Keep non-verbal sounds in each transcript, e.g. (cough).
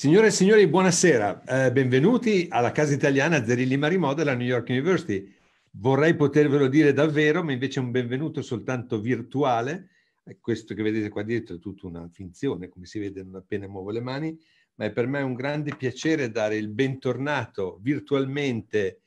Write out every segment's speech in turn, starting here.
Signore e signori, buonasera, eh, benvenuti alla casa italiana Zerilli Marimò della New York University. Vorrei potervelo dire davvero, ma invece è un benvenuto soltanto virtuale. Questo che vedete qua dietro è tutta una finzione, come si vede non appena muovo le mani, ma è per me un grande piacere dare il bentornato virtualmente,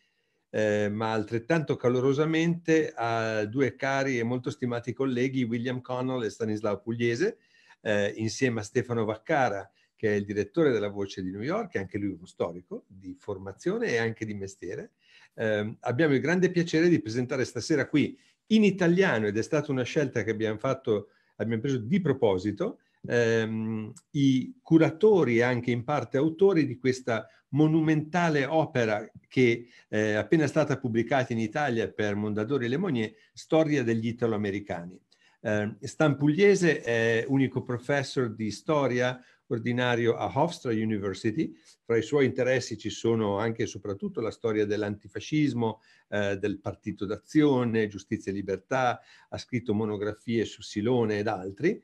eh, ma altrettanto calorosamente, a due cari e molto stimati colleghi, William Connell e Stanislao Pugliese, eh, insieme a Stefano Vaccara, che è il direttore della Voce di New York, anche lui uno storico di formazione e anche di mestiere. Eh, abbiamo il grande piacere di presentare stasera qui in italiano, ed è stata una scelta che abbiamo fatto, abbiamo preso di proposito, ehm, i curatori e anche in parte autori di questa monumentale opera che eh, è appena stata pubblicata in Italia per Mondadori e Lemonnier, Storia degli italoamericani. Eh, Stampugliese è unico professor di storia ordinario a Hofstra University. Fra i suoi interessi ci sono anche e soprattutto la storia dell'antifascismo, eh, del partito d'azione, giustizia e libertà, ha scritto monografie su Silone ed altri,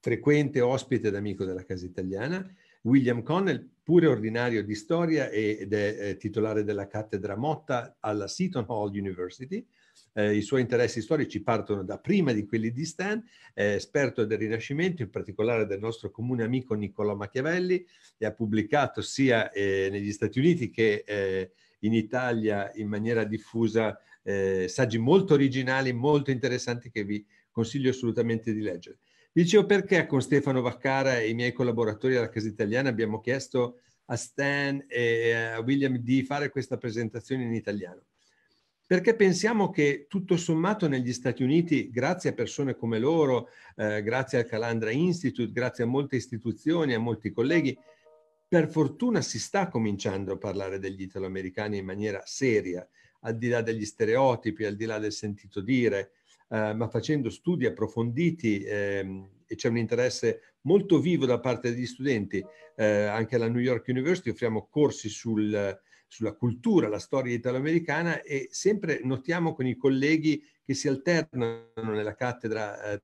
frequente ospite ed amico della Casa Italiana. William Connell, pure ordinario di storia ed è eh, titolare della cattedra Motta alla Seton Hall University. Eh, I suoi interessi storici partono da prima di quelli di Stan, è esperto del Rinascimento, in particolare del nostro comune amico Niccolò Machiavelli, e ha pubblicato sia eh, negli Stati Uniti che eh, in Italia in maniera diffusa eh, saggi molto originali, molto interessanti che vi consiglio assolutamente di leggere. Dicevo perché con Stefano Vaccara e i miei collaboratori alla Casa Italiana abbiamo chiesto a Stan e a William di fare questa presentazione in italiano. Perché pensiamo che tutto sommato negli Stati Uniti, grazie a persone come loro, eh, grazie al Calandra Institute, grazie a molte istituzioni, a molti colleghi, per fortuna si sta cominciando a parlare degli italoamericani in maniera seria, al di là degli stereotipi, al di là del sentito dire, eh, ma facendo studi approfonditi ehm, e c'è un interesse molto vivo da parte degli studenti. Eh, anche alla New York University offriamo corsi sul, sulla cultura, la storia italoamericana e sempre notiamo con i colleghi che si alternano nella cattedra eh,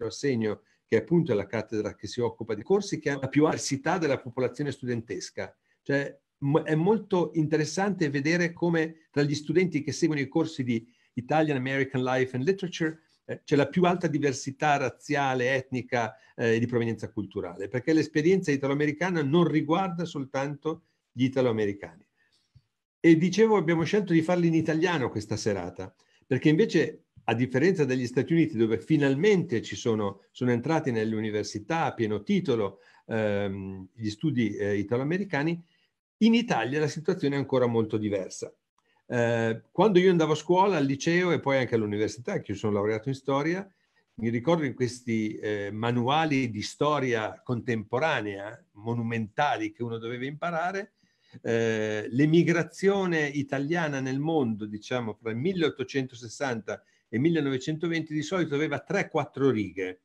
assegno che è appunto la cattedra che si occupa di corsi che ha la più diversità della popolazione studentesca, cioè è molto interessante vedere come tra gli studenti che seguono i corsi di Italian American Life and Literature eh, c'è la più alta diversità razziale, etnica eh, e eh, di provenienza culturale, perché l'esperienza italoamericana non riguarda soltanto gli italoamericani. E dicevo, abbiamo scelto di farli in italiano questa serata, perché invece, a differenza degli Stati Uniti, dove finalmente ci sono, sono entrati nelle università a pieno titolo ehm, gli studi eh, italoamericani, in Italia la situazione è ancora molto diversa. Eh, quando io andavo a scuola, al liceo e poi anche all'università, che io sono laureato in storia, mi ricordo in questi eh, manuali di storia contemporanea, monumentali, che uno doveva imparare, eh, l'emigrazione italiana nel mondo, diciamo, tra il 1860 e il 1920 di solito aveva 3-4 righe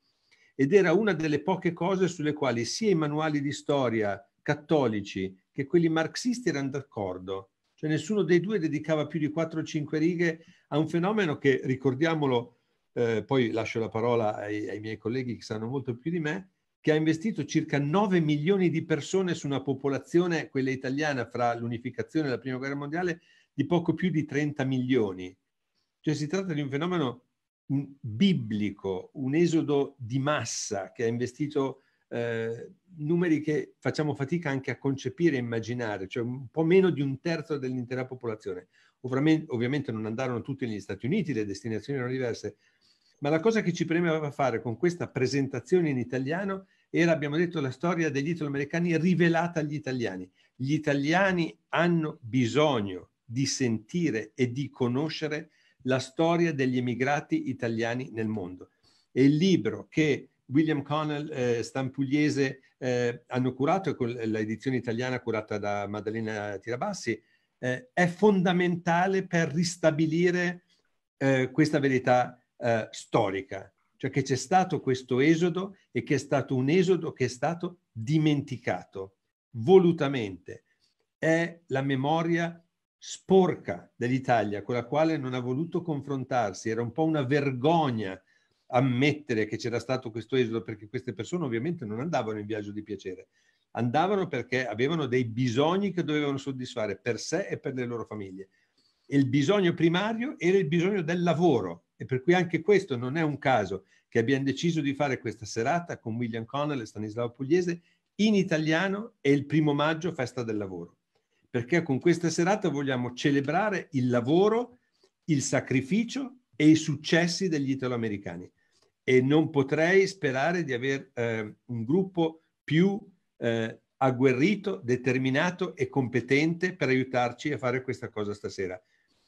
ed era una delle poche cose sulle quali sia i manuali di storia cattolici che quelli marxisti erano d'accordo, cioè nessuno dei due dedicava più di 4 o 5 righe a un fenomeno che, ricordiamolo, eh, poi lascio la parola ai, ai miei colleghi che sanno molto più di me, che ha investito circa 9 milioni di persone su una popolazione, quella italiana, fra l'unificazione e la prima guerra mondiale, di poco più di 30 milioni. Cioè si tratta di un fenomeno biblico, un esodo di massa che ha investito eh, numeri che facciamo fatica anche a concepire e immaginare, cioè un po' meno di un terzo dell'intera popolazione. Ovviamente non andarono tutti negli Stati Uniti, le destinazioni erano diverse, ma la cosa che ci premeva fare con questa presentazione in italiano era, abbiamo detto, la storia degli italoamericani rivelata agli italiani. Gli italiani hanno bisogno di sentire e di conoscere la storia degli emigrati italiani nel mondo. E il libro che William Connell, eh, Stampugliese, eh, hanno curato, con l'edizione italiana curata da Maddalena Tirabassi, eh, è fondamentale per ristabilire eh, questa verità eh, storica, cioè che c'è stato questo esodo e che è stato un esodo che è stato dimenticato volutamente. È la memoria sporca dell'Italia con la quale non ha voluto confrontarsi, era un po' una vergogna ammettere che c'era stato questo esodo perché queste persone ovviamente non andavano in viaggio di piacere, andavano perché avevano dei bisogni che dovevano soddisfare per sé e per le loro famiglie. E il bisogno primario era il bisogno del lavoro e per cui anche questo non è un caso che abbiamo deciso di fare questa serata con William Connell e Stanislao Pugliese in italiano e il primo maggio festa del lavoro, perché con questa serata vogliamo celebrare il lavoro, il sacrificio e i successi degli italoamericani e non potrei sperare di avere eh, un gruppo più eh, agguerrito, determinato e competente per aiutarci a fare questa cosa stasera.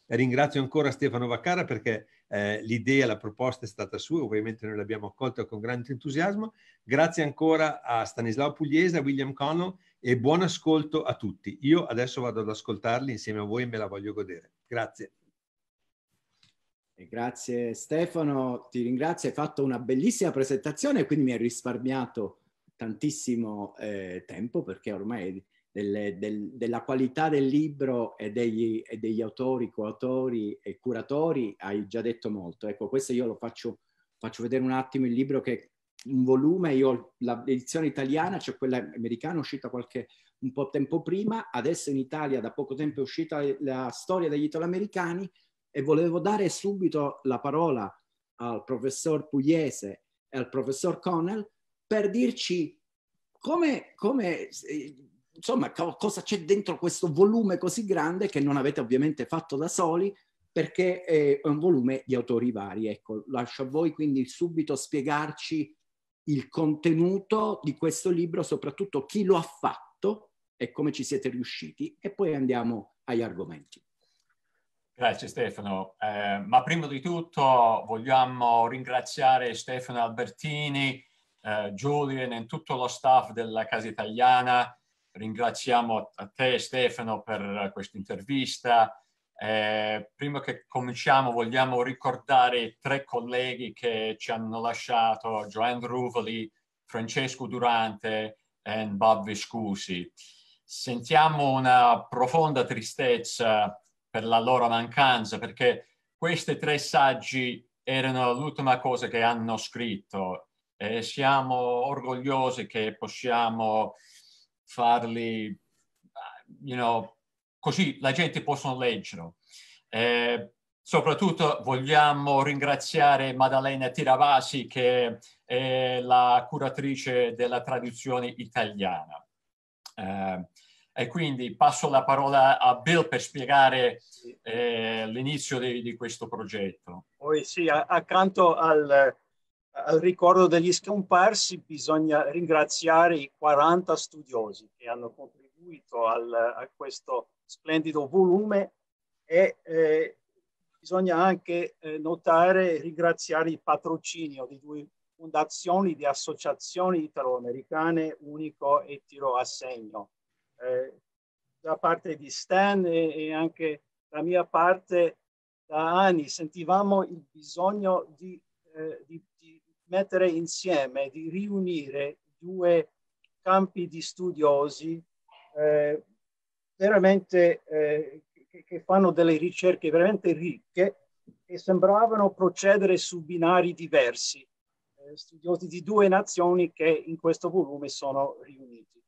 Ringrazio ancora Stefano Vaccara perché eh, l'idea, la proposta è stata sua, ovviamente noi l'abbiamo accolta con grande entusiasmo. Grazie ancora a Stanislao Pugliese, a William Connell e buon ascolto a tutti. Io adesso vado ad ascoltarli insieme a voi e me la voglio godere. Grazie. Grazie Stefano, ti ringrazio, hai fatto una bellissima presentazione e quindi mi hai risparmiato tantissimo eh, tempo perché ormai delle, del, della qualità del libro e degli, e degli, autori, coautori e curatori hai già detto molto. Ecco, questo io lo faccio, faccio vedere un attimo il libro che un volume, io ho l'edizione italiana, c'è cioè quella americana uscita qualche, un po' tempo prima, adesso in Italia da poco tempo è uscita la storia degli italoamericani, americani e volevo dare subito la parola al professor Pugliese e al professor Connell per dirci come, come insomma, co cosa c'è dentro questo volume così grande che non avete ovviamente fatto da soli perché è un volume di autori vari. Ecco, lascio a voi quindi subito spiegarci il contenuto di questo libro, soprattutto chi lo ha fatto e come ci siete riusciti e poi andiamo agli argomenti. Grazie eh, Stefano, eh, ma prima di tutto vogliamo ringraziare Stefano Albertini, eh, Julian e tutto lo staff della Casa Italiana. Ringraziamo a te Stefano per questa intervista. Eh, prima che cominciamo vogliamo ricordare tre colleghi che ci hanno lasciato, Joanne Ruvoli, Francesco Durante e Bob Viscusi. Sentiamo una profonda tristezza per la loro mancanza, perché questi tre saggi erano l'ultima cosa che hanno scritto e siamo orgogliosi che possiamo farli, eh, you know, così la gente possa leggerlo. E soprattutto vogliamo ringraziare Maddalena Tiravasi che è la curatrice della traduzione italiana. Eh, e quindi passo la parola a Bill per spiegare eh, l'inizio di, di, questo progetto. Poi sì, accanto al, al ricordo degli scomparsi bisogna ringraziare i 40 studiosi che hanno contribuito al, a questo splendido volume e eh, bisogna anche eh, notare e ringraziare il patrocinio di due fondazioni di associazioni italoamericane, Unico e Tiro Assegno. Eh, da parte di Stan e, e anche da mia parte da anni sentivamo il bisogno di, eh, di, di, mettere insieme, di riunire due campi di studiosi eh, veramente eh, che, che, fanno delle ricerche veramente ricche e sembravano procedere su binari diversi, eh, studiosi di due nazioni che in questo volume sono riuniti.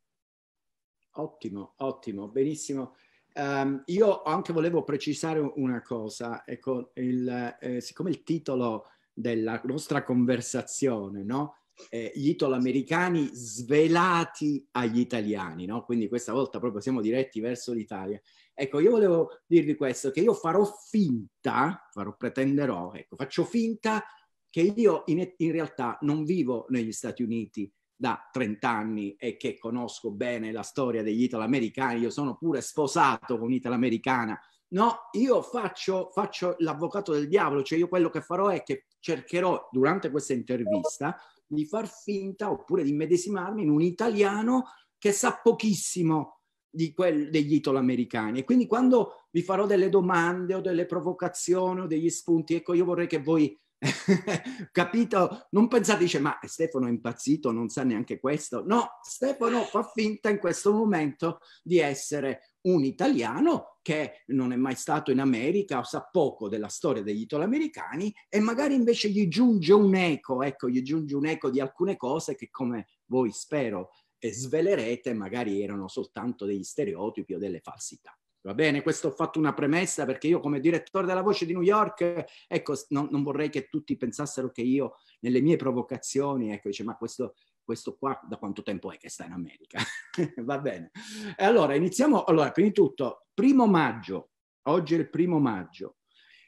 Ottimo, ottimo, benissimo. Um, io anche volevo precisare una cosa, ecco, il, eh, siccome il titolo della nostra conversazione, no? Eh, gli italo-americani svelati agli italiani, no? Quindi questa volta proprio siamo diretti verso l'Italia. Ecco, io volevo dirvi questo, che io farò finta, farò, pretenderò, ecco, faccio finta che io in, in realtà non vivo negli Stati Uniti, da 30 anni e che conosco bene la storia degli italoamericani, io sono pure sposato con un'italoamericana. No, io faccio, faccio l'avvocato del diavolo, cioè io quello che farò è che cercherò durante questa intervista di far finta oppure di medesimarmi in un italiano che sa pochissimo di quel, degli italoamericani. E quindi quando vi farò delle domande o delle provocazioni o degli spunti, ecco, io vorrei che voi (laughs) capito? Non pensate, dice, ma Stefano è impazzito, non sa neanche questo. No, Stefano fa finta in questo momento di essere un italiano che non è mai stato in America, sa poco della storia degli italoamericani e magari invece gli giunge un eco, ecco, gli giunge un eco di alcune cose che come voi spero eh, svelerete, magari erano soltanto degli stereotipi o delle falsità. Va bene, questo ho fatto una premessa perché io come direttore della Voce di New York, ecco, non, non vorrei che tutti pensassero che io nelle mie provocazioni, ecco, dice, ma questo, questo qua da quanto tempo è che sta in America? (laughs) Va bene. E allora, iniziamo, allora, prima di tutto, primo maggio, oggi è il primo maggio.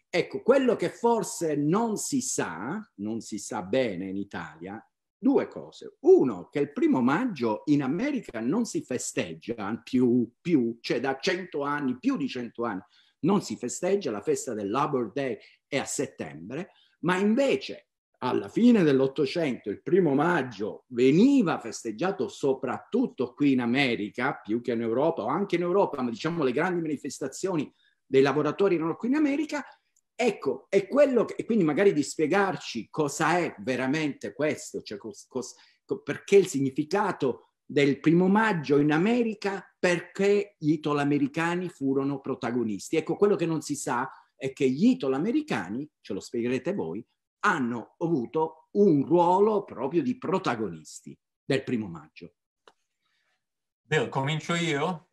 Ecco, quello che forse non si sa, non si sa bene in Italia, due cose. Uno, che il primo maggio in America non si festeggia più, più cioè da cento anni, più di cento anni, non si festeggia, la festa del Labor Day è a settembre, ma invece alla fine dell'Ottocento il primo maggio veniva festeggiato soprattutto qui in America, più che in Europa o anche in Europa, ma diciamo le grandi manifestazioni dei lavoratori erano qui in America, Ecco, è quello che, e quindi magari di spiegarci cosa è veramente questo, cioè cos, cos, perché il significato del primo maggio in America, perché gli italoamericani furono protagonisti. Ecco, quello che non si sa è che gli italoamericani, ce lo spiegherete voi, hanno avuto un ruolo proprio di protagonisti del primo maggio. Bill, comincio io?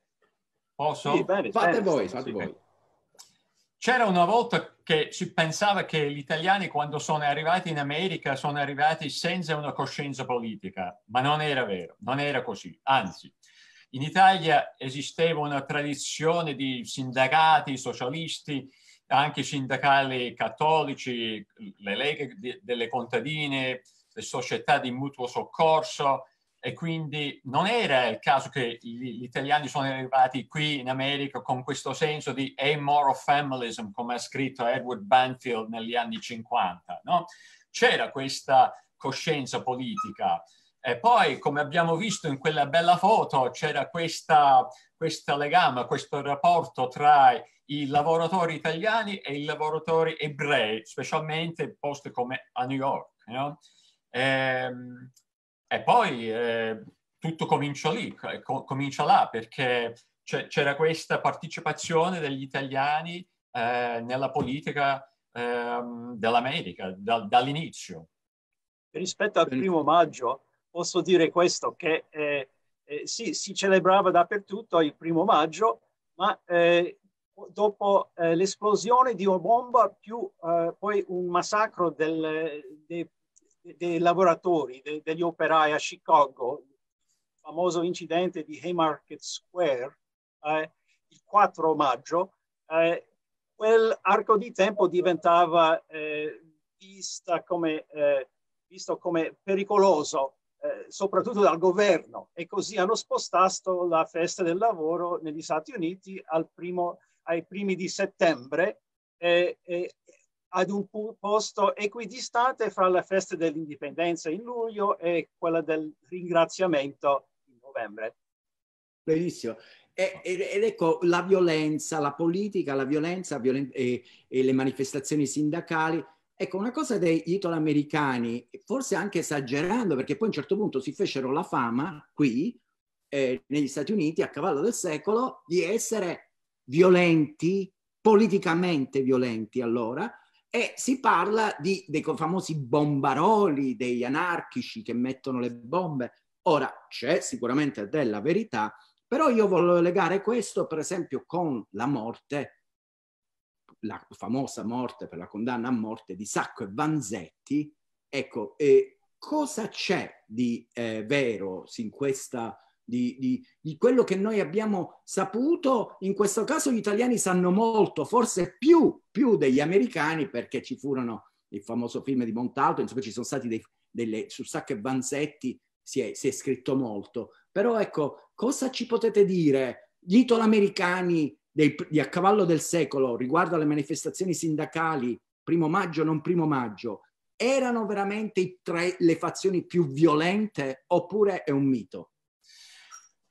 Posso? Sì, bene, fate bene, voi, fate voi. C'era una volta che si pensava che gli italiani quando sono arrivati in America sono arrivati senza una coscienza politica, ma non era vero, non era così. Anzi, in Italia esisteva una tradizione di sindacati socialisti, anche sindacali cattolici, le leghe delle contadine, le società di mutuo soccorso, e quindi non era il caso che gli, gli italiani sono arrivati qui in America con questo senso di amoral familism, come ha scritto Edward Banfield negli anni 50. No? C'era questa coscienza politica. E poi, come abbiamo visto in quella bella foto, c'era questo legame, questo rapporto tra i lavoratori italiani e i lavoratori ebrei, specialmente posti come a New York. No? Ehm, e poi eh, tutto comincia lì, comincia là, perché c'era questa partecipazione degli italiani eh, nella politica eh, dell'America da- dall'inizio. Rispetto al primo maggio, posso dire questo, che eh, eh, sì, si celebrava dappertutto il primo maggio, ma eh, dopo eh, l'esplosione di una bomba più eh, poi un massacro del, dei dei lavoratori, de, degli operai a Chicago, il famoso incidente di Haymarket Square, eh, il 4 maggio, eh, quell'arco di tempo diventava eh, come, eh, visto come pericoloso, eh, soprattutto dal governo, e così hanno spostato la festa del lavoro negli Stati Uniti al primo, ai primi di settembre e, e ad un posto equidistante fra la festa dell'indipendenza in luglio e quella del ringraziamento in novembre. Benissimo. ed ecco la violenza, la politica, la violenza violen- e, e, le manifestazioni sindacali. Ecco, una cosa degli italoamericani, forse anche esagerando, perché poi a un certo punto si fecero la fama qui, eh, negli Stati Uniti, a cavallo del secolo, di essere violenti, politicamente violenti allora, e si parla di, dei famosi bombaroli, degli anarchici che mettono le bombe. Ora, c'è sicuramente della verità, però io voglio legare questo, per esempio, con la morte, la famosa morte per la condanna a morte di Sacco e Vanzetti. Ecco, e cosa c'è di eh, vero in questa di, di, di quello che noi abbiamo saputo. In questo caso gli italiani sanno molto, forse più, più degli americani, perché ci furono il famoso film di Montalto, insomma ci sono stati dei, delle, su Sacco e Vanzetti si è, si è, scritto molto. Però ecco, cosa ci potete dire? Gli italoamericani dei, di a cavallo del secolo riguardo alle manifestazioni sindacali, primo maggio, non primo maggio, erano veramente tre, le fazioni più violente oppure è un mito?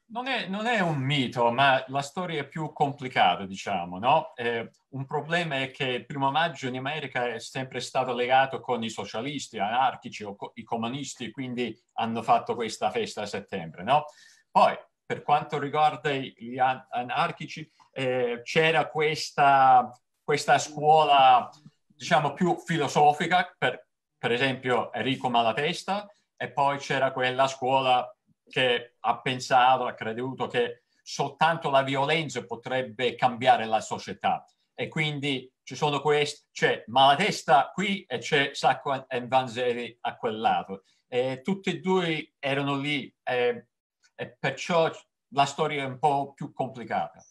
Non è, non è, un mito, ma la storia è più complicata, diciamo, no? eh, un problema è che il primo maggio in America è sempre stato legato con i socialisti, anarchici o co- i comunisti, quindi hanno fatto questa festa a settembre, no? Poi, per quanto riguarda gli an- anarchici, eh, c'era questa, questa, scuola, diciamo, più filosofica, per, per esempio Enrico Malatesta, e poi c'era quella scuola che ha pensato, ha creduto che soltanto la violenza potrebbe cambiare la società. E quindi ci sono questi, c'è Malatesta qui e c'è Sacco e Vanzeri a quel lato. E tutti e due erano lì e, e perciò la storia è un po' più complicata.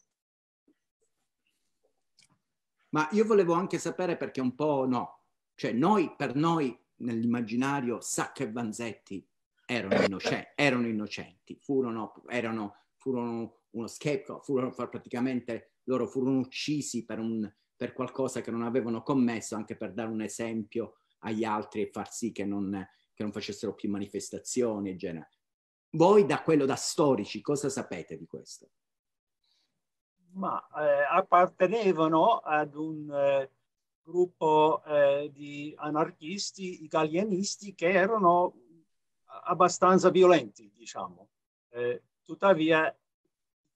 Ma io volevo anche sapere perché un po' no, cioè noi per noi nell'immaginario Sacco e Vanzetti erano, innocenti, erano innocenti furono, erano, furono uno scapegoat, furono praticamente loro furono uccisi per, un, per qualcosa che non avevano commesso, anche per dare un esempio agli altri e far sì che non, che non facessero più manifestazioni e genere. Voi da quello da storici cosa sapete di questo? Ma eh, appartenevano ad un eh, gruppo eh, di anarchisti italianisti che erano abbastanza violenti, diciamo. Eh, tuttavia,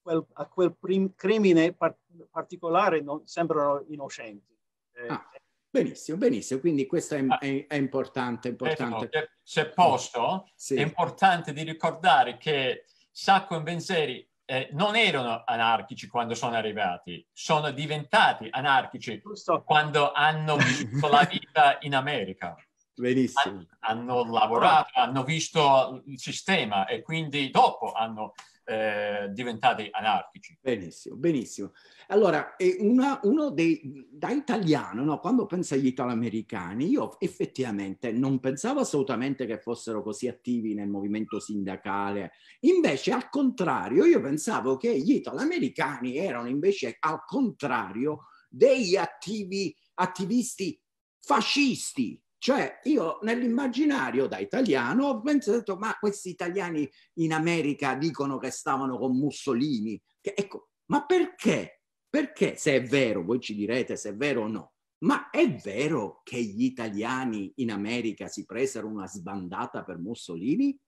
quel, a quel prim, crimine par, particolare non, sembrano innocenti. Eh, ah, benissimo, benissimo, quindi questo è, è, è importante. importante. Però, se posso, sì. è importante di ricordare che Sacco e Benzeri eh, non erano anarchici quando sono arrivati, sono diventati anarchici Giusto. quando hanno vissuto la (laughs) vita in America. Benissimo. Hanno lavorato, hanno visto il sistema e quindi dopo hanno eh, diventati anarchici. Benissimo, benissimo. Allora, una, uno dei, da italiano, no? quando penso agli italoamericani, io effettivamente non pensavo assolutamente che fossero così attivi nel movimento sindacale. Invece, al contrario, io pensavo che gli italoamericani erano invece al contrario degli attivi, attivisti fascisti, cioè io nell'immaginario da italiano ho pensato ma questi italiani in America dicono che stavano con Mussolini, che, ecco, ma perché? Perché se è vero, voi ci direte se è vero o no, ma è vero che gli italiani in America si presero una sbandata per Mussolini?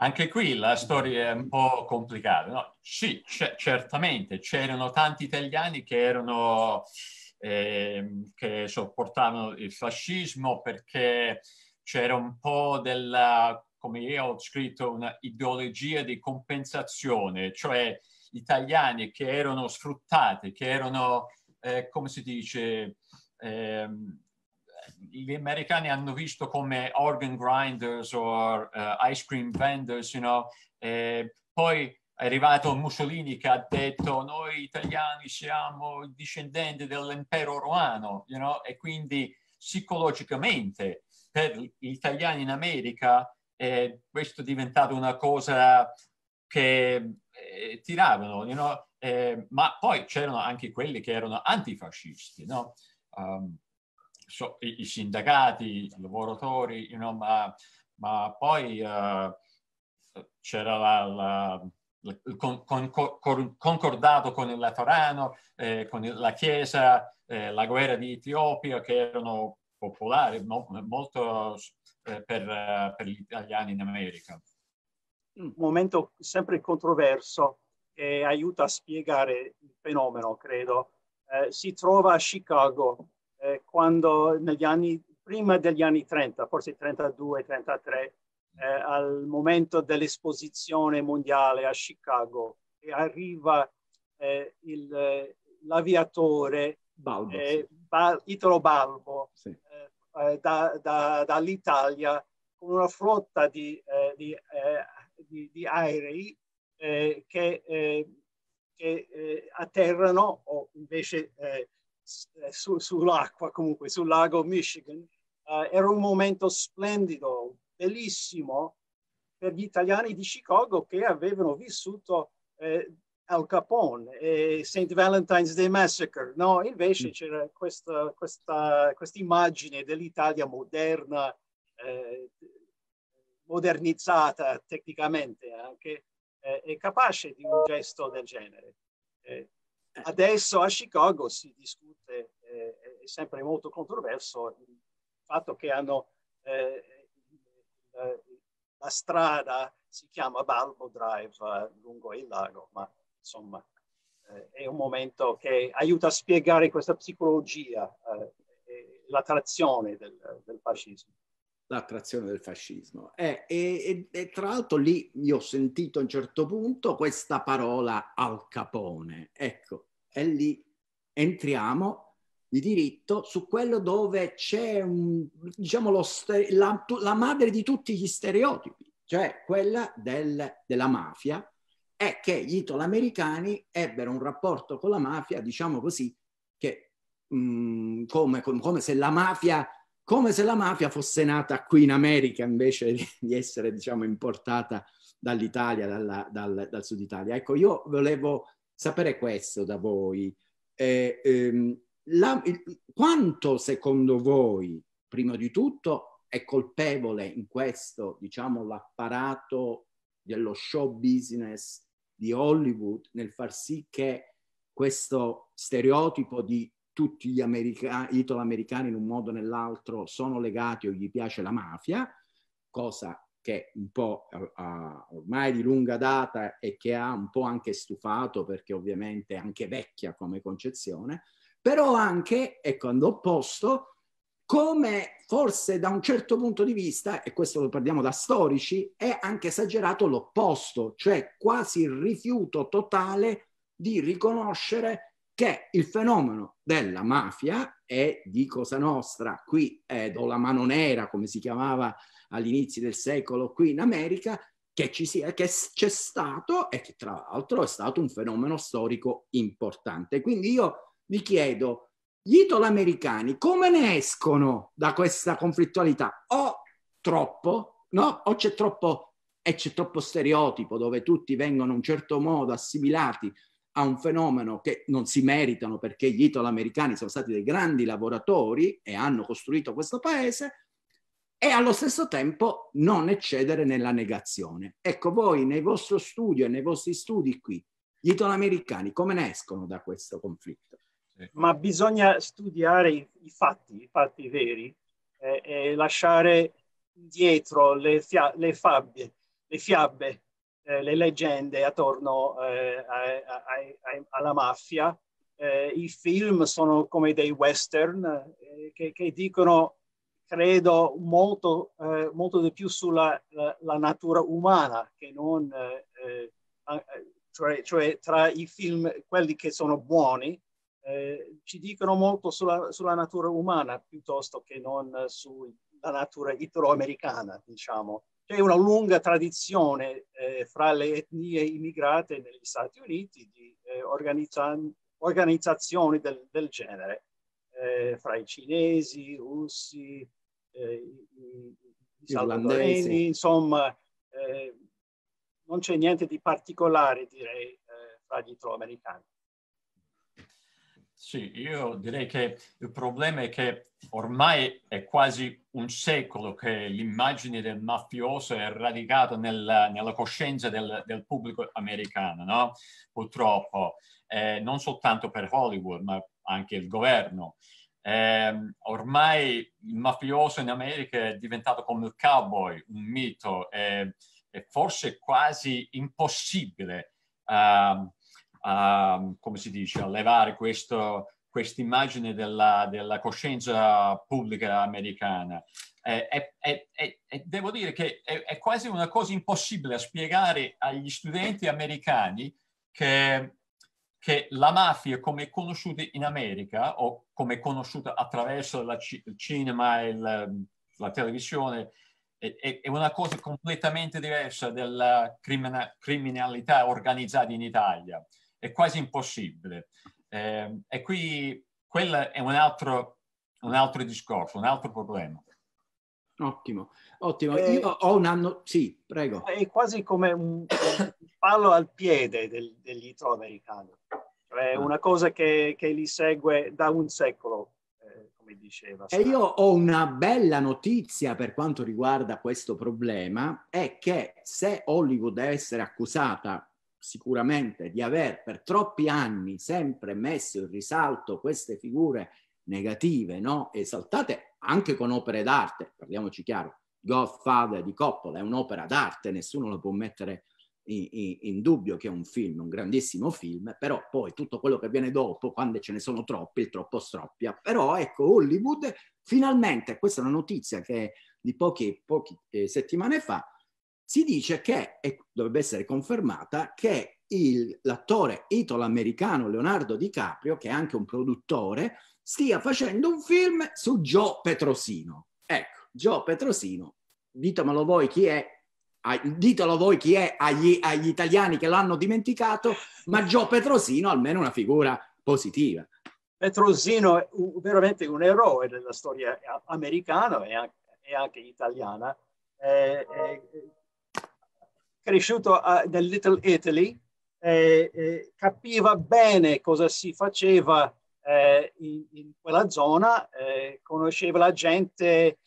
Anche qui la storia è un po' complicata, no? Sì, certamente, c'erano tanti italiani che erano eh, che sopportavano il fascismo perché c'era un po' della, come io ho scritto, un'ideologia di compensazione, cioè gli italiani che erano sfruttati, che erano, eh, come si dice, eh, gli americani hanno visto come organ grinders o uh, eh, ice cream vendors, you know, eh, poi è arrivato Mussolini che ha detto noi italiani siamo discendenti dell'impero romano, you know? e quindi psicologicamente per gli italiani in America eh, questo è diventato una cosa che eh, tiravano, you know? eh, ma poi c'erano anche quelli che erano antifascisti, no? um, so, i, i, sindacati, i lavoratori, you know, ma, ma, poi uh, c'era la, la con, con, con, concordato con il Laterano, eh, con la Chiesa, eh, la guerra di Etiopia, che erano popolari mo, molto eh, per, per, gli italiani in America. Un momento sempre controverso che aiuta a spiegare il fenomeno, credo. Eh, si trova a Chicago eh, quando negli anni, prima degli anni 30, forse 32, 33, eh, al momento dell'esposizione mondiale a Chicago e arriva eh, il, eh, l'aviatore Balbo, eh, sì. ba- Italo Balbo sì. Eh, da, da, dall'Italia con una flotta di, di, di, di aerei che, che atterrano o invece su, sull'acqua, comunque sul lago Michigan. Uh, era un momento splendido bellissimo per gli italiani di Chicago che avevano vissuto eh, Al Capone e St. Valentine's Day Massacre. No, invece mm. c'era questa, questa immagine dell'Italia moderna, eh, modernizzata tecnicamente anche, eh, e capace di un gesto del genere. Eh, adesso a Chicago si discute, eh, è sempre molto controverso, il fatto che hanno eh, eh, la strada si chiama Balbo Drive eh, lungo il lago, ma insomma eh, è un momento che aiuta a spiegare questa psicologia, eh, l'attrazione del, del, fascismo. L'attrazione del fascismo. Eh, e, e, e, tra l'altro lì io ho sentito a un certo punto questa parola al capone. Ecco, è lì entriamo di diritto su quello dove c'è un, diciamo, lo, la, la, madre di tutti gli stereotipi, cioè quella del, della mafia, è che gli italoamericani ebbero un rapporto con la mafia, diciamo così, che, mh, mm, come, come, come, se mafia, come, se la mafia fosse nata qui in America invece di, di essere diciamo, importata dall'Italia, dalla, dal, dal, sud Italia. Ecco, io volevo sapere questo da voi. Eh, ehm, la, il, quanto secondo voi, prima di tutto, è colpevole in questo, diciamo, l'apparato dello show business di Hollywood nel far sì che questo stereotipo di tutti gli america- italo-americani in un modo o nell'altro sono legati o gli piace la mafia, cosa che un po' ormai di lunga data e che ha un po' anche stufato perché ovviamente è anche vecchia come concezione, però anche, ecco, opposto, come forse da un certo punto di vista, e questo lo parliamo da storici, è anche esagerato l'opposto, cioè quasi il rifiuto totale di riconoscere che il fenomeno della mafia è di Cosa Nostra qui, eh, o la mano nera come si chiamava all'inizio del secolo qui in America, che ci sia, che c'è stato e che tra l'altro è stato un fenomeno storico importante. Quindi io vi chiedo, gli italoamericani come ne escono da questa conflittualità? O troppo, no? O c'è troppo, e c'è troppo stereotipo dove tutti vengono in un certo modo assimilati a un fenomeno che non si meritano perché gli italoamericani sono stati dei grandi lavoratori e hanno costruito questo paese, e allo stesso tempo non eccedere nella negazione. Ecco, voi nel vostro studio e nei vostri studi qui, gli italoamericani come ne escono da questo conflitto? sì. ma bisogna studiare i, i, fatti, i fatti veri eh, e lasciare indietro le, fia- le fabbie, le fiabe, eh, le leggende attorno eh, a, a, a, alla mafia. Eh, I film sono come dei western eh, che, che, dicono, credo, molto, eh, molto di più sulla la, la natura umana che non cioè, cioè, tra i film, quelli che sono buoni, eh, ci dicono molto sulla, sulla, natura umana piuttosto che non sulla natura italoamericana, diciamo. C'è una lunga tradizione eh, fra le etnie immigrate negli Stati Uniti di eh, organizza organizzazioni del, del genere, eh, fra i cinesi, i russi, eh, i, i, i salvadoreni, insomma, eh, non c'è niente di particolare, direi, fra gli italo-americani. Sì, io direi che il problema è che ormai è quasi un secolo che l'immagine del mafioso è radicata nel, nella coscienza del, del pubblico americano, no? purtroppo, eh, non soltanto per Hollywood, ma anche il governo. Eh, ormai il mafioso in America è diventato come il cowboy, un mito, eh, è forse quasi impossibile. Uh, a, ehm, come si dice, a levare questo, immagine della, della, coscienza pubblica americana. Eh, è, è, è, devo dire che è, quasi una cosa impossibile a spiegare agli studenti americani che, che la mafia come è conosciuta in America o come è conosciuta attraverso ci, il cinema e la, la televisione è, una cosa completamente diversa dalla criminalità organizzata in Italia è quasi impossibile. Eh, e qui quello è un altro, un altro, discorso, un altro problema. Ottimo, ottimo. Eh, Io ho un anno, sì, prego. È quasi come un, un palo al piede del, dell'italo americano, cioè ah. una cosa che, che li segue da un secolo eh, diceva. E io ho una bella notizia per quanto riguarda questo problema, è che se Hollywood deve essere accusata sicuramente di aver per troppi anni sempre messo in risalto queste figure negative, no? esaltate anche con opere d'arte, parliamoci chiaro, Godfather di Coppola è un'opera d'arte, nessuno lo può mettere in, in, in, dubbio che è un film, un grandissimo film, però poi tutto quello che viene dopo, quando ce ne sono troppi, il troppo stroppia. Però ecco, Hollywood finalmente, questa è una notizia che di poche, poche eh, settimane fa, si dice che, e dovrebbe essere confermata, che il, l'attore italo-americano Leonardo DiCaprio, che è anche un produttore, stia facendo un film su Joe Petrosino. Ecco, Joe Petrosino, ditemelo voi chi è, ditelo voi chi è agli, agli, italiani che l'hanno dimenticato, ma Gio Petrosino almeno una figura positiva. Petrosino è veramente un eroe della storia americana e anche, e anche italiana. È, è, cresciuto a, eh, nel Little Italy, eh, eh, capiva bene cosa si faceva eh, in, in, quella zona, conosceva la gente,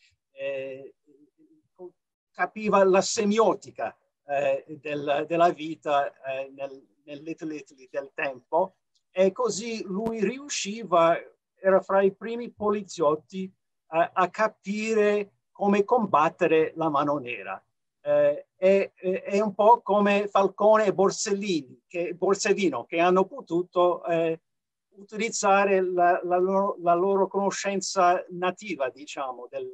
capiva la semiotica eh, del, della vita eh, nel, nel Little Italy del tempo e così lui riusciva, era fra i primi poliziotti a, a capire come combattere la mano nera eh, è, è, un po' come Falcone e Borsellini, che, Borsellino, che hanno potuto eh, utilizzare la, la, loro, la, loro, conoscenza nativa, diciamo, del,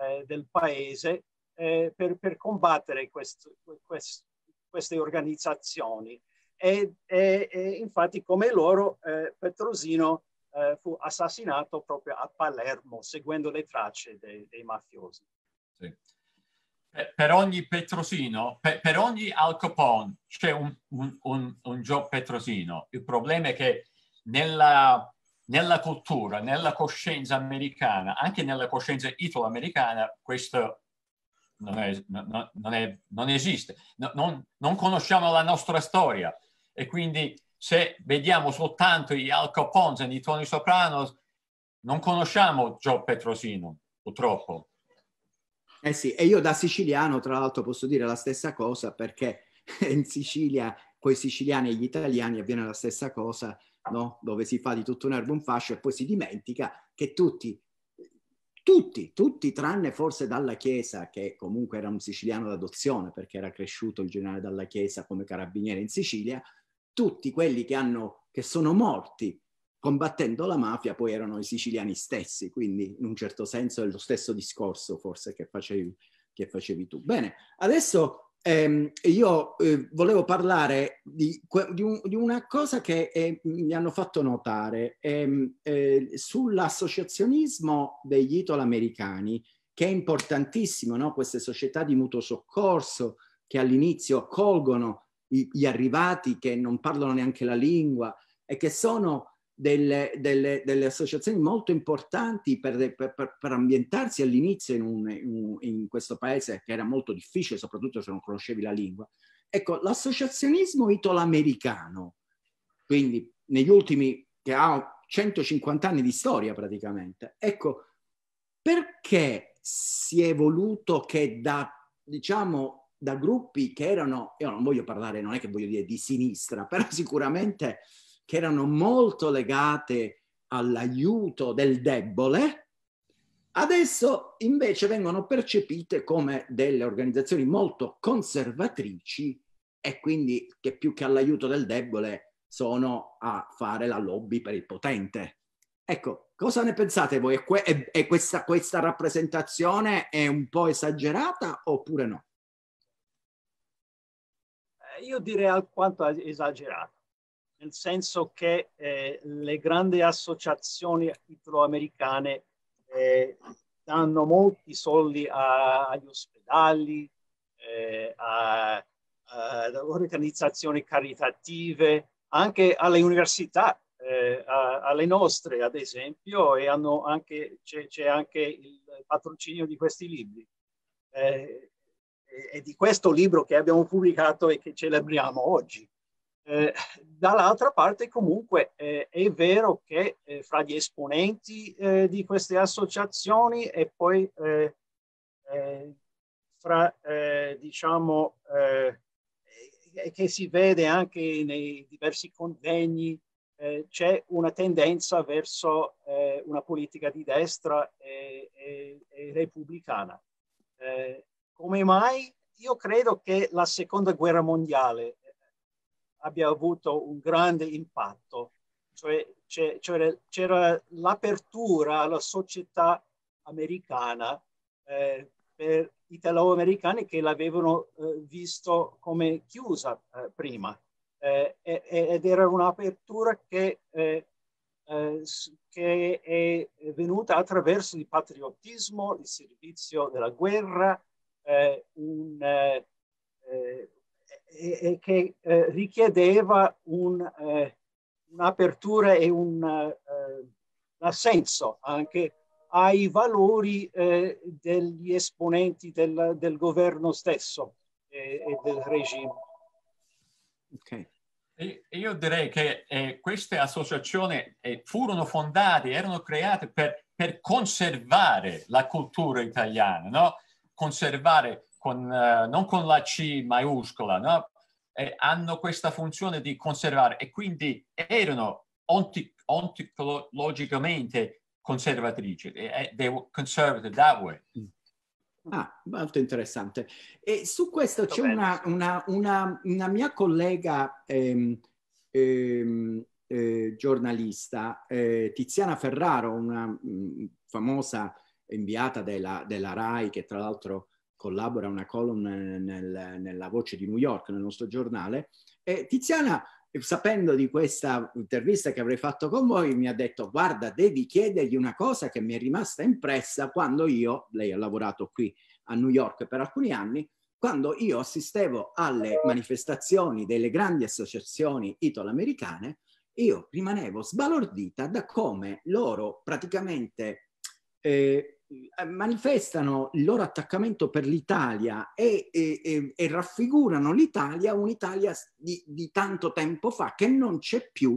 eh, del paese eh, per, per, combattere quest, quest, queste organizzazioni. E, e, e, infatti, come loro, eh, Petrosino eh, fu assassinato proprio a Palermo, seguendo le tracce dei, dei mafiosi. Sì. Eh, per ogni Petrosino, per, per ogni Al Capone c'è un, un, un, un Joe Petrosino. Il problema è che nella, nella cultura, nella coscienza americana, anche nella coscienza italo-americana, questo non, è, non, è, non esiste. Non, non, conosciamo la nostra storia e quindi se vediamo soltanto gli Al Capone e i Tony Sopranos, non conosciamo Joe Petrosino, purtroppo. Eh sì, e io da siciliano tra l'altro posso dire la stessa cosa perché (laughs) in Sicilia con i siciliani e gli italiani avviene la stessa cosa, no? dove si fa di tutto un erbo un fascio e poi si dimentica che tutti, tutti, tutti tranne forse dalla Chiesa, che comunque era un siciliano d'adozione perché era cresciuto il generale dalla Chiesa come carabiniere in Sicilia, tutti quelli che, hanno, che sono morti combattendo la mafia poi erano i siciliani stessi, quindi in un certo senso è lo stesso discorso forse che facevi, che facevi tu. Bene, adesso ehm, io eh, volevo parlare di, di, un, di, una cosa che eh, mi hanno fatto notare ehm, eh, sull'associazionismo degli italoamericani, che è importantissimo, no? queste società di mutuo soccorso che all'inizio accolgono gli arrivati che non parlano neanche la lingua e che sono delle, delle, delle associazioni molto importanti per, per, per ambientarsi all'inizio in, in, in questo paese che era molto difficile, soprattutto se non conoscevi la lingua. Ecco, l'associazionismo italo-americano, quindi negli ultimi, che ha 150 anni di storia praticamente, ecco, perché si è voluto che da, diciamo, da gruppi che erano, io non voglio parlare, non è che voglio dire di sinistra, (laughs) però sicuramente che erano molto legate all'aiuto del debole, adesso invece vengono percepite come delle organizzazioni molto conservatrici e quindi che più che all'aiuto del debole sono a fare la lobby per il potente. Ecco, cosa ne pensate voi? È, questa, questa rappresentazione è un po' esagerata oppure no? Eh, io direi alquanto esagerata nel senso che eh, le grandi associazioni italoamericane eh, danno molti soldi a, agli ospedali, eh, ad organizzazioni caritative, anche alle università, eh, a, alle nostre ad esempio, e hanno anche, c'è, c'è anche il patrocinio di questi libri. Eh, e di questo libro che abbiamo pubblicato e che celebriamo oggi. Eh, dall'altra parte comunque eh, è vero che eh, fra gli esponenti eh, di queste associazioni e poi eh, eh, fra diciamo che si vede anche nei diversi convegni c'è una tendenza verso una politica di destra e, e, e repubblicana. come mai? Io credo che la seconda guerra mondiale abbia avuto un grande impatto, cioè c'era l'apertura alla società americana eh, per italo-americani che l'avevano eh, visto come chiusa eh, prima eh, ed era un'apertura che, eh, eh, che, è venuta attraverso il patriottismo, il servizio della guerra, un, e, e che eh, richiedeva eh, un'apertura un e un eh, assenso anche ai valori eh, degli esponenti del, del governo stesso e, e del regime. Okay. Io direi che eh, queste associazioni eh, furono fondate, erano create per, per conservare la cultura italiana, no? conservare con, eh, non con la C maiuscola, no? eh, hanno questa funzione di conservare e quindi erano ontologicamente conservatrici. They were conservative that way. Mm. Ah, molto interessante. E su questo c'è una, una, una, una, mia collega ehm, ehm, eh, giornalista, eh, Tiziana Ferraro, una mh, mm, famosa inviata della, della RAI, che tra l'altro collabora una column nel, nella voce di New York, nel nostro giornale, e Tiziana, sapendo di questa intervista che avrei fatto con voi, mi ha detto guarda, devi chiedergli una cosa che mi è rimasta impressa quando io, lei ha lavorato qui a New York per alcuni anni, quando io assistevo alle manifestazioni delle grandi associazioni italoamericane, io rimanevo sbalordita da come loro praticamente eh, eh, manifestano il loro attaccamento per l'Italia e, e, e, e raffigurano l'Italia, un'Italia di, di, tanto tempo fa che non c'è più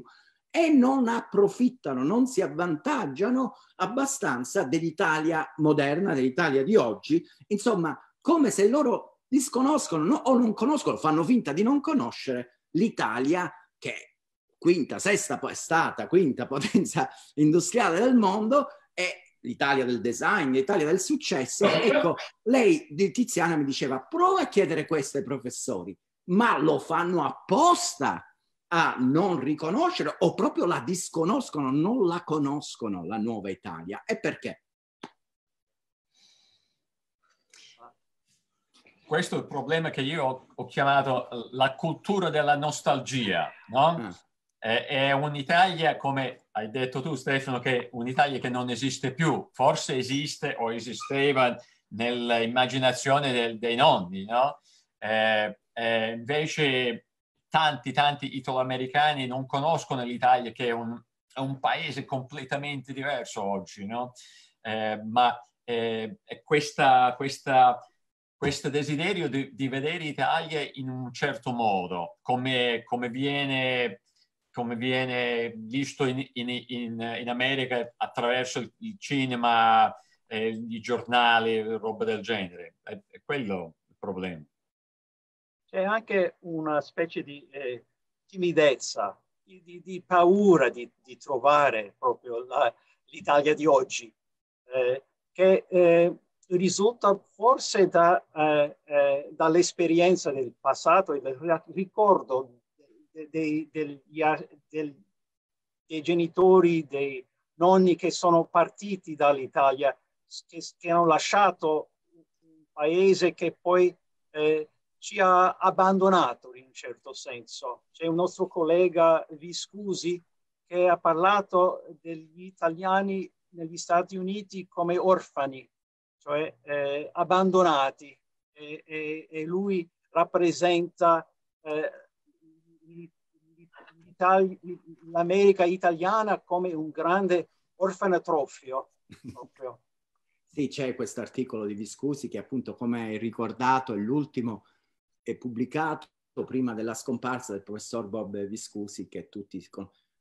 e non approfittano, non si avvantaggiano abbastanza dell'Italia moderna, dell'Italia di oggi, insomma, come se loro disconoscono no, o non conoscono, fanno finta di non conoscere l'Italia che è quinta, sesta, è stata quinta potenza (laughs) industriale del mondo e, l'Italia del design, l'Italia del successo. Ecco, lei, Tiziana, mi diceva, prova a chiedere questo ai professori, ma lo fanno apposta a non riconoscere o proprio la disconoscono, non la conoscono la nuova Italia. E perché? Questo è il problema che io ho chiamato la cultura della nostalgia, no? Ah. È un'Italia come hai detto tu Stefano che un'Italia che non esiste più, forse esiste o esisteva nell'immaginazione del, dei nonni, no? Eh, eh, invece tanti, tanti italoamericani non conoscono l'Italia che è un, è un paese completamente diverso oggi, no? Eh, ma eh, questa, questa, questo desiderio di, di, vedere l'Italia in un certo modo, come, come viene come viene visto in, in, in, in America attraverso il, il cinema, eh, i giornali, roba del genere. È, è quello il problema. C'è anche una specie di eh, timidezza, di, di, paura di, di trovare proprio la, l'Italia di oggi, eh, che eh, risulta forse da, eh, eh, dall'esperienza del passato e del ricordo dei, degli, del, dei genitori, dei nonni che sono partiti dall'Italia, che, che hanno lasciato un paese che poi eh, ci ha abbandonato in un certo senso. C'è un nostro collega Viscusi che ha parlato degli italiani negli Stati Uniti come orfani, cioè eh, abbandonati, e, e, e, lui rappresenta eh, Itali- l'America italiana come un grande orfanotrofio. (laughs) sì, c'è questo articolo di Viscusi che appunto, come hai ricordato, è l'ultimo è pubblicato prima della scomparsa del professor Bob Viscusi, che tutti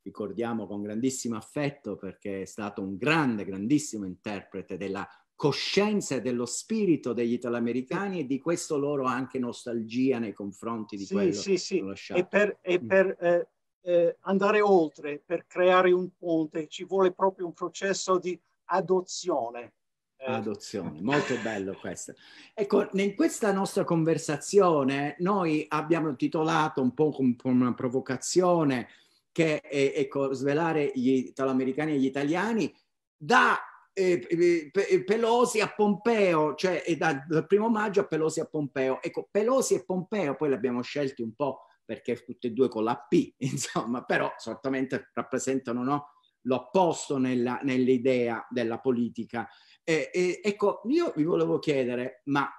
ricordiamo con grandissimo affetto perché è stato un grande, grandissimo interprete della coscienza e dello spirito degli italoamericani e di questo loro anche nostalgia nei confronti di sì, quello sì, che sì. lasciato. E per, e mm. per eh, eh, andare oltre per creare un ponte, ci vuole proprio un processo di adozione. Eh. Adozione, molto bello questo. Ecco, in questa nostra conversazione noi abbiamo titolato un po' con una provocazione che è ecco, svelare gli italoamericani e gli italiani da eh, eh Pelosi a Pompeo, cioè dal primo maggio a Pelosi a Pompeo. Ecco, Pelosi e Pompeo, poi l'abbiamo scelti un po' perché tutte e due con la P, (laughs) insomma, però certamente rappresentano no, l'opposto nella, nell'idea della politica. E, e, ecco, io vi volevo chiedere, ma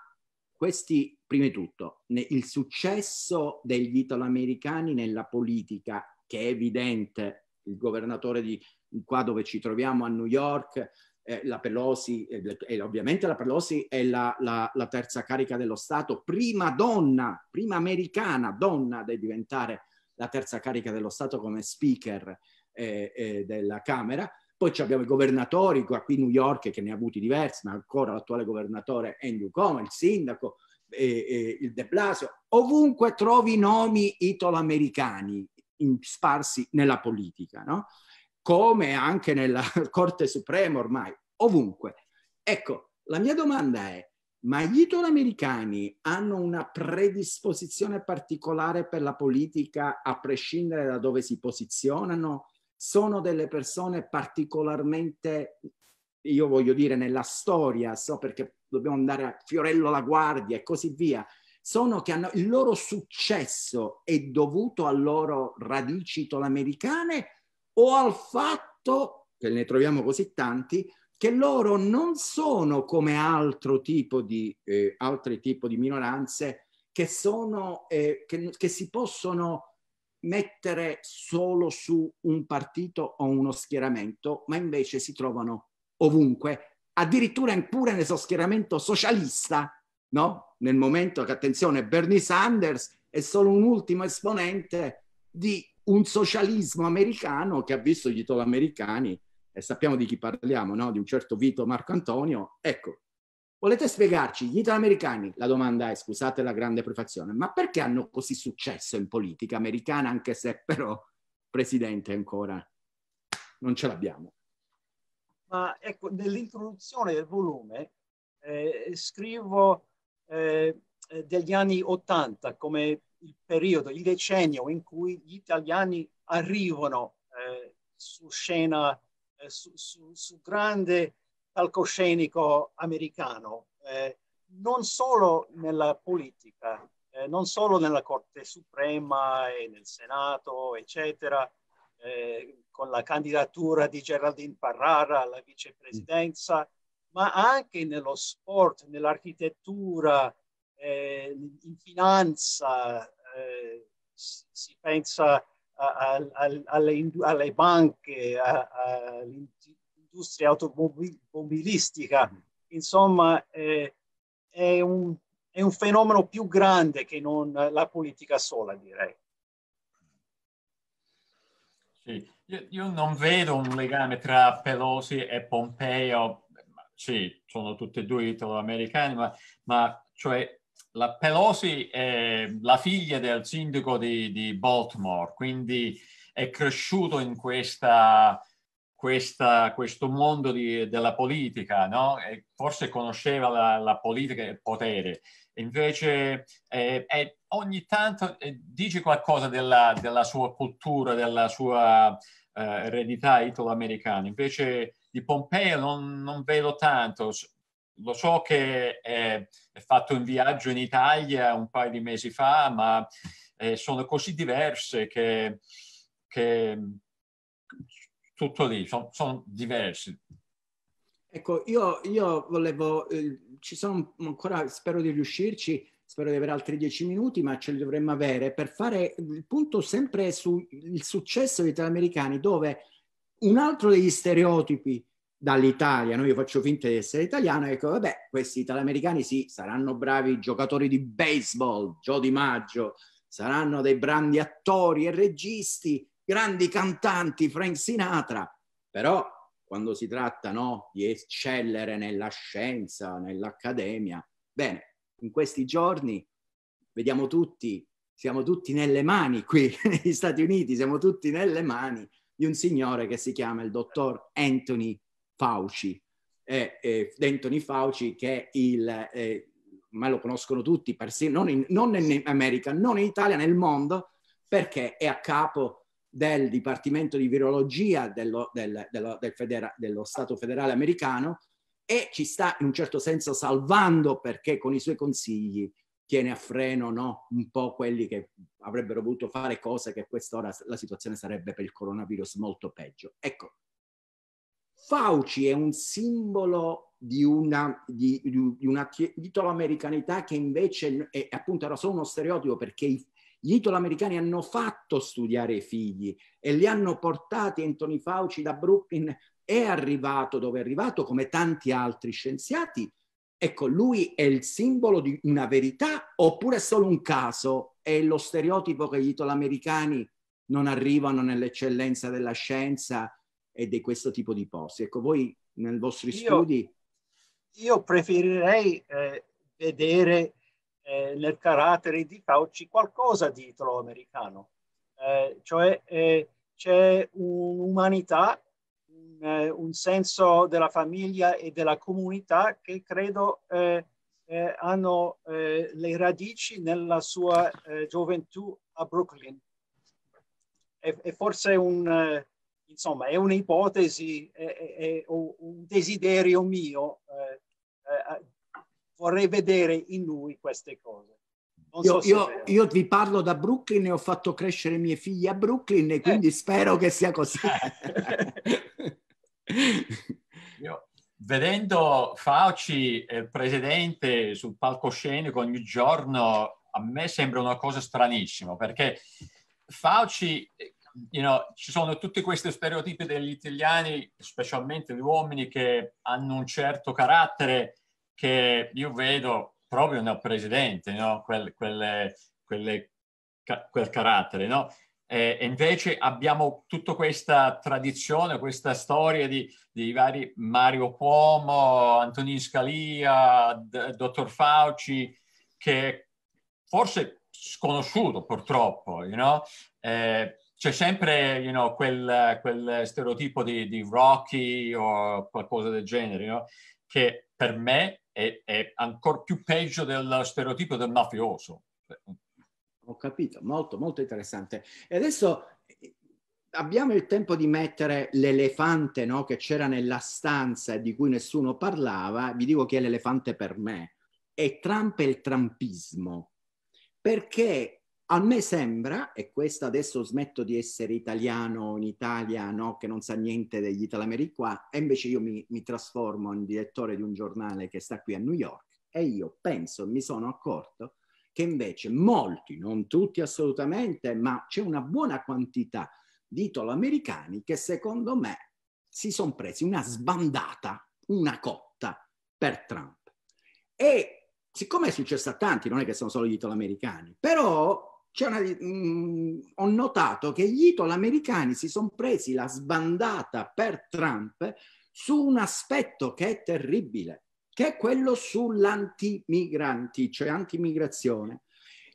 questi, prima di tutto, il successo degli italoamericani nella politica, che è evidente, il governatore di qua dove ci troviamo a New York, eh, la Pelosi, eh, e ovviamente la Pelosi è la, la, la, terza carica dello Stato, prima donna, prima americana donna di diventare la terza carica dello Stato come speaker eh, eh della Camera. Poi abbiamo i governatori, qua qui New York che ne ha avuti diversi, ma ancora l'attuale governatore Andrew Cuomo, il sindaco, il De Blasio. Ovunque trovi nomi italoamericani sparsi nella politica, no? come anche nella (laughs) Corte Suprema ormai, ovunque. Ecco, la mia domanda è, ma gli italoamericani hanno una predisposizione particolare per la politica a prescindere da dove si posizionano? Sono delle persone particolarmente, io voglio dire, nella storia, so perché dobbiamo andare a Fiorello la Guardia e così via, sono che hanno, il loro successo è dovuto a loro radici italoamericane o al fatto, che ne troviamo così tanti, che loro non sono come altro tipo di, eh, altri tipi di minoranze che, sono, eh, che, che si possono mettere solo su un partito o uno schieramento, ma invece si trovano ovunque, addirittura pure nello schieramento socialista, no? Nel momento che, attenzione, Bernie Sanders è solo un ultimo esponente di un socialismo americano che ha visto gli italoamericani, e sappiamo di chi parliamo, no? di un certo Vito Marco Antonio. Ecco, volete spiegarci, gli italoamericani, la domanda è, scusate la grande prefazione, ma perché hanno così successo in politica americana, anche se però presidente ancora non ce l'abbiamo? Ma ecco, nell'introduzione del volume eh, scrivo eh, degli anni 80 come il periodo, il decennio in cui gli italiani arrivano eh, su scena, eh, su, su, su, grande palcoscenico americano, eh, non solo nella politica, eh, non solo nella Corte Suprema e nel Senato, eccetera, eh, con la candidatura di Geraldine Parrara alla vicepresidenza, mm. ma anche nello sport, nell'architettura, eh, in finanza, eh, si pensa a, a, alle, alle, banche, all'industria automobilistica, insomma eh, è, un, è, un, fenomeno più grande che non la politica sola, direi. Sì. Io, io non vedo un legame tra Pelosi e Pompeo, sì, sono tutti e due italo-americani, ma, ma cioè la Pelosi è la figlia del sindaco di, di Baltimore, quindi è cresciuto in questa, questa, questo mondo di, della politica, no? forse conosceva la, la, politica e il potere. Invece eh, eh, ogni tanto eh, dice qualcosa della, della, sua cultura, della sua eh, eredità italo-americana. Invece di Pompeo non, non vedo tanto, lo so che è, è fatto un viaggio in Italia un paio di mesi fa, ma eh, sono così diverse che, che tutto lì, sono, sono diversi. Ecco, io, io volevo, eh, ci sono ancora, spero di riuscirci, spero di avere altri dieci minuti, ma ce li dovremmo avere, per fare il punto sempre sul successo dei italoamericani, dove un altro degli stereotipi dall'Italia, no? io faccio finta di essere italiano, ecco, vabbè, questi italoamericani sì, saranno bravi giocatori di baseball, Joe Di Maggio, saranno dei grandi attori e registi, grandi cantanti, Frank Sinatra, però quando si tratta no, di eccellere nella scienza, nell'accademia, bene, in questi giorni vediamo tutti, siamo tutti nelle mani qui (laughs) negli Stati Uniti, siamo tutti nelle mani di un signore che si chiama il dottor Anthony Fauci. Eh, eh, Anthony Fauci che è il, eh, ma lo conoscono tutti, persino, non, in, non in America, non in Italia, nel mondo, perché è a capo del Dipartimento di Virologia dello, del, dello, del federa, dello Stato federale americano e ci sta in un certo senso salvando perché con i suoi consigli tiene a freno no? un po' quelli che avrebbero voluto fare cose che a quest'ora la situazione sarebbe per il coronavirus molto peggio. Ecco, Fauci è un simbolo di una, di, di una italoamericanità che invece è, appunto era solo uno stereotipo perché i, gli italoamericani hanno fatto studiare i figli e li hanno portati, Anthony Fauci da Brooklyn è arrivato dove è arrivato come tanti altri scienziati, ecco lui è il simbolo di una verità oppure è solo un caso, è lo stereotipo che gli italoamericani non arrivano nell'eccellenza della scienza e di questo tipo di posti. Ecco, voi nei vostri io, studi... Io preferirei eh, vedere eh, nel carattere di Fauci qualcosa di italo-americano, eh, cioè eh, c'è un'umanità, un, eh, un, senso della famiglia e della comunità che credo eh, hanno le radici nella sua gioventù a Brooklyn. E, e forse un insomma è un'ipotesi o un desiderio mio, eh, eh, vorrei vedere in lui queste cose. Io, so io, io, vi parlo da Brooklyn e ho fatto crescere mie figlie a Brooklyn e quindi eh. spero che sia così. (laughs) io, vedendo Fauci eh, presidente sul palcoscenico ogni giorno, a me sembra una cosa stranissima perché Fauci eh, you know, ci sono tutti questi stereotipi degli italiani, specialmente gli uomini che hanno un certo carattere che io vedo proprio nel presidente, no? quel, quelle, quelle, quel carattere. No? E invece abbiamo tutta questa tradizione, questa storia di, di vari Mario Cuomo, Antonin Scalia, D- Dottor Fauci, che forse sconosciuto purtroppo, you know? eh, c'è sempre you know, quel, quel, stereotipo di, di, Rocky o qualcosa del genere, no? che per me è, è ancora più peggio del stereotipo del mafioso. Ho capito, molto, molto interessante. E adesso abbiamo il tempo di mettere l'elefante no? che c'era nella stanza di cui nessuno parlava. Vi dico che è l'elefante per me. è Trump e il trumpismo. Perché a me sembra, e questo adesso smetto di essere italiano in Italia, no, che non sa niente degli italoameric qua, e invece io mi, mi trasformo in direttore di un giornale che sta qui a New York, e io penso, mi sono accorto, che invece molti, non tutti assolutamente, ma c'è una buona quantità di italoamericani che secondo me si sono presi una sbandata, una cotta per Trump. E siccome è successo a tanti, non è che sono solo gli italoamericani, però una, mh, mm, ho notato che gli italo-americani si sono presi la sbandata per Trump su un aspetto che è terribile, che è quello sull'antimigranti, cioè antimigrazione,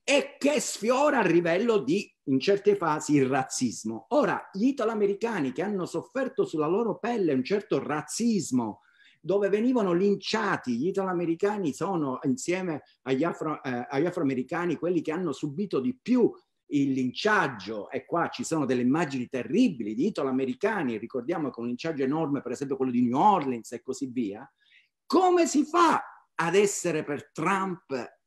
e che sfiora a livello di, in certe fasi, il razzismo. Ora, gli italo-americani che hanno sofferto sulla loro pelle un certo razzismo dove venivano linciati. Gli italoamericani sono insieme agli, afro, eh, agli afroamericani quelli che hanno subito di più il linciaggio, e qua ci sono delle immagini terribili di italoamericani, ricordiamo che un linciaggio enorme, per esempio quello di New Orleans e così via, come si fa ad essere per Trump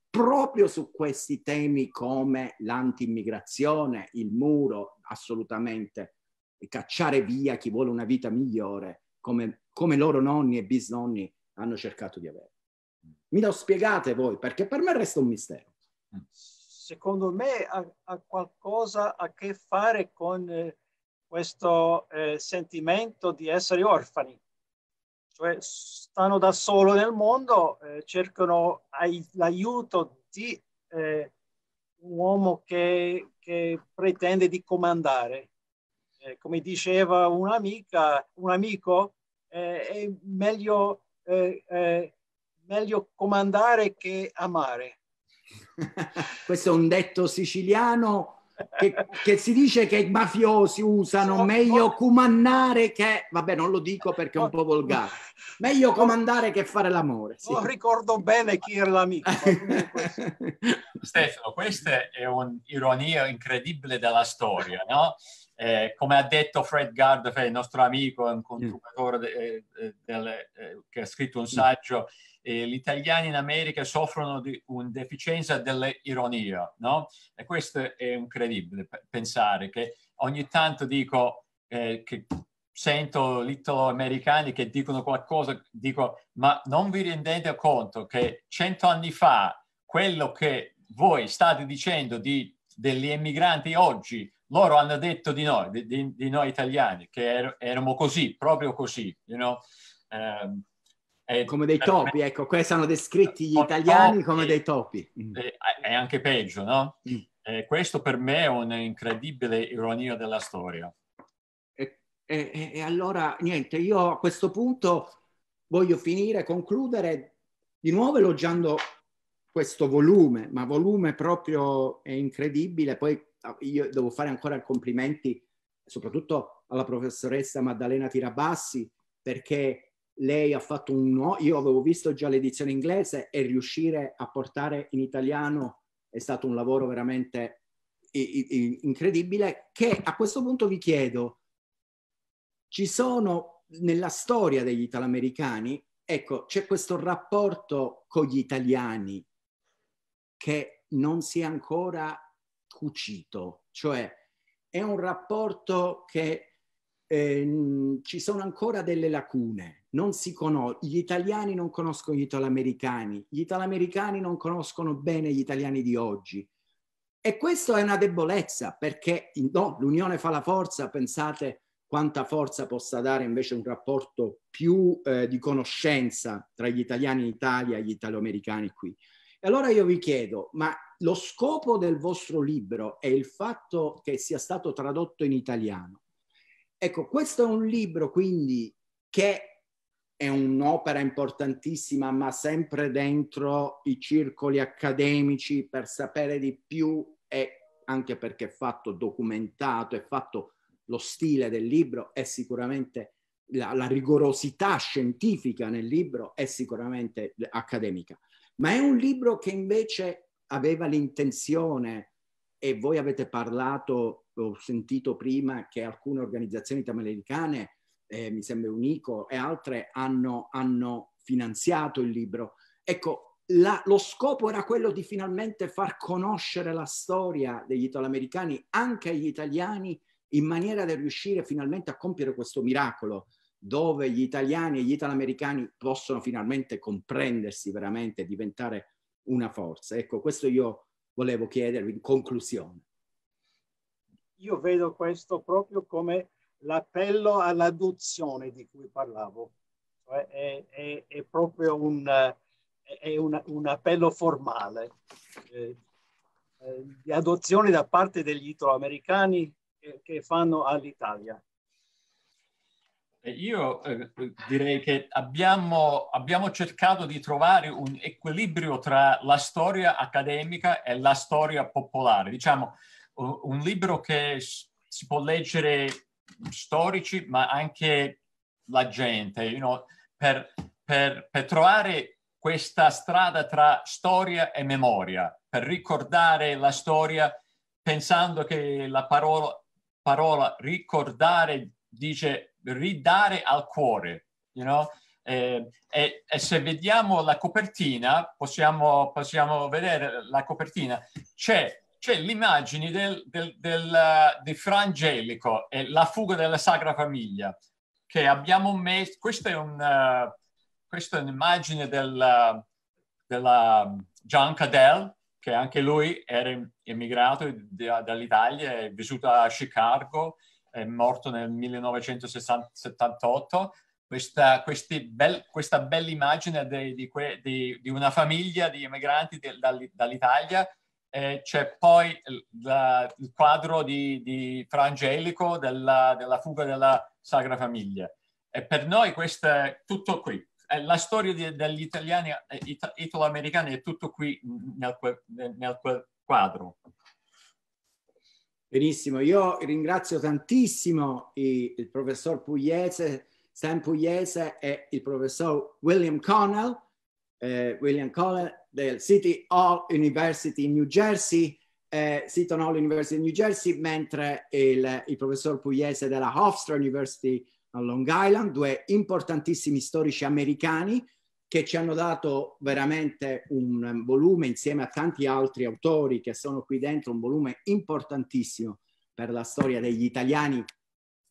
proprio su questi temi come l'anti-immigrazione, il muro, assolutamente, cacciare via chi vuole una vita migliore, come come loro nonni e bisnonni hanno cercato di avere. Mi lo spiegate voi, perché per me resta un mistero. Secondo me ha, ha qualcosa a che fare con eh, questo eh, sentimento di essere orfani. Cioè stanno da solo nel mondo, eh, cercano ai, l'aiuto di eh, un uomo che, che, pretende di comandare. Eh, come diceva un'amica, un amico, eh, è meglio, eh, eh, meglio comandare che amare. (laughs) Questo è un detto siciliano che, che, si dice che i mafiosi usano so, meglio oh, comandare che, vabbè non lo dico perché è un po' volgare, meglio comandare che fare l'amore. Sì. Non ricordo bene chi era l'amico. Stefano, questa è un'ironia incredibile della storia, no? eh, come ha detto Fred Gard, il nostro amico, un mm. controlatore de, de, eh, eh, de, eh, che ha scritto un mm. saggio, eh, gli italiani in America soffrono di una deficienza dell'ironia, no? E questo è incredibile pensare che ogni tanto dico eh, che sento littoamericani che dicono qualcosa, dico ma non vi rendete conto che cento anni fa quello che voi state dicendo di, degli emigranti oggi loro hanno detto di noi, di, di noi italiani, che er- eravamo così, proprio così, you know? um, come dei topi, me... ecco, qui sono descritti gli italiani topi, come dei topi. È mm. anche peggio, no? Mm. Eh, questo per me è un'incredibile ironia della storia. E, e, e allora, niente, io a questo punto voglio finire, concludere di nuovo elogiando questo volume, ma volume proprio è incredibile, poi io devo fare ancora complimenti soprattutto alla professoressa Maddalena Tirabassi perché lei ha fatto un nuovo, io avevo visto già l'edizione inglese e riuscire a portare in italiano è stato un lavoro veramente incredibile che a questo punto vi chiedo, ci sono nella storia degli italoamericani, ecco, c'è questo rapporto con gli italiani che non si è ancora cucito, cioè è un rapporto che eh, ci sono ancora delle lacune, non si conosce, gli italiani non conoscono gli italoamericani, gli italoamericani non conoscono bene gli italiani di oggi. E questa è una debolezza perché no, l'unione fa la forza, pensate quanta forza possa dare invece un rapporto più eh, di conoscenza tra gli italiani in Italia e gli italoamericani qui. E allora io vi chiedo, ma lo scopo del vostro libro è il fatto che sia stato tradotto in italiano. Ecco, questo è un libro quindi che è un'opera importantissima, ma sempre dentro i circoli accademici per sapere di più e anche perché è fatto documentato, è fatto lo stile del libro, è sicuramente la, la rigorosità scientifica nel libro è sicuramente accademica ma è un libro che invece aveva l'intenzione, e voi avete parlato, ho sentito prima che alcune organizzazioni tamamericane, eh, mi sembra Unico e altre, hanno, hanno finanziato il libro. Ecco, la, lo scopo era quello di finalmente far conoscere la storia degli italoamericani anche agli italiani in maniera da riuscire finalmente a compiere questo miracolo dove gli italiani e gli italoamericani possono finalmente comprendersi veramente, diventare una forza. Ecco, questo io volevo chiedervi in conclusione. Io vedo questo proprio come l'appello all'adozione di cui parlavo. Cioè, è, è, è, proprio un, eh, è una, un appello formale eh, eh, di adozione da parte degli italoamericani che, che fanno all'Italia. Io eh, direi che abbiamo, abbiamo, cercato di trovare un equilibrio tra la storia accademica e la storia popolare. Diciamo, un libro che si può leggere storici, ma anche la gente, you know, per, per, per trovare questa strada tra storia e memoria, per ricordare la storia pensando che la parola, parola ricordare dice ridare al cuore, you know? Eh, eh, e, se vediamo la copertina, possiamo, possiamo vedere la copertina, c'è, c'è l'immagine del, del, del, eh, di Fra Angelico e la fuga della Sacra Famiglia, che abbiamo messo, questa è, un, uh, eh, questa è un'immagine del, eh, della John Cadell, che anche lui era emigrato dall'Italia, è vissuto a Chicago è morto nel 1978, questa, bel, questa bella immagine di, di, que, di, di, una famiglia di emigranti dall'Italia. Eh, c'è poi la, il quadro di, Frangelico della, della, fuga della Sagra Famiglia. E per noi questo è tutto qui. Eh, la storia degli italiani eh, italo-americani è tutto qui nel, nel, nel quadro. Benissimo, io ringrazio tantissimo il professor Pugliese, Sam Pugliese e il professor William Connell, eh, William Connell del City Hall University in New Jersey, eh, Seton Hall University in New Jersey, mentre il, il professor Pugliese della Hofstra University a Long Island, due importantissimi storici americani che ci hanno dato veramente un volume insieme a tanti altri autori che sono qui dentro, un volume importantissimo per la storia degli italiani,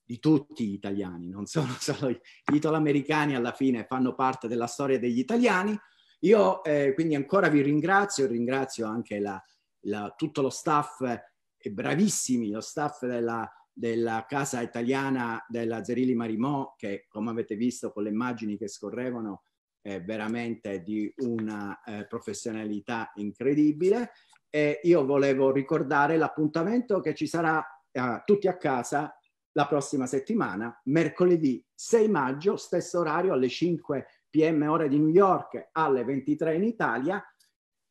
di tutti gli italiani, non sono (laughs) solo gli italoamericani alla fine fanno parte della storia degli italiani. Io eh, quindi ancora vi ringrazio, ringrazio anche la, la, tutto lo staff, eh, bravissimi, lo staff della, della Casa Italiana della Zerilli Marimò, che come avete visto con le immagini che scorrevano, eh, veramente di una eh, professionalità incredibile e io volevo ricordare l'appuntamento che ci sarà eh, tutti a casa la prossima settimana, mercoledì 6 maggio, stesso orario alle 5 pm ora di New York, alle 23 in Italia,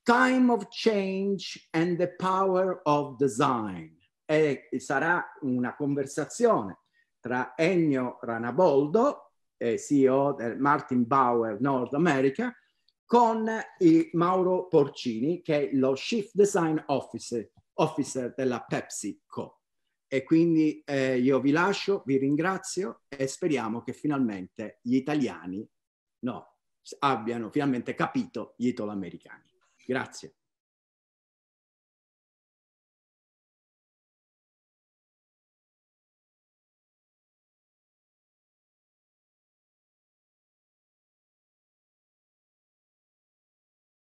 Time of Change and the Power of Design. E sarà una conversazione tra Ennio Ranaboldo, eh, CEO del Martin Bauer Nord America, con Mauro Porcini, che è lo Chief Design Officer, Officer della PepsiCo. E quindi eh, io vi lascio, vi ringrazio e speriamo che finalmente gli italiani no, abbiano finalmente capito gli italoamericani. Grazie.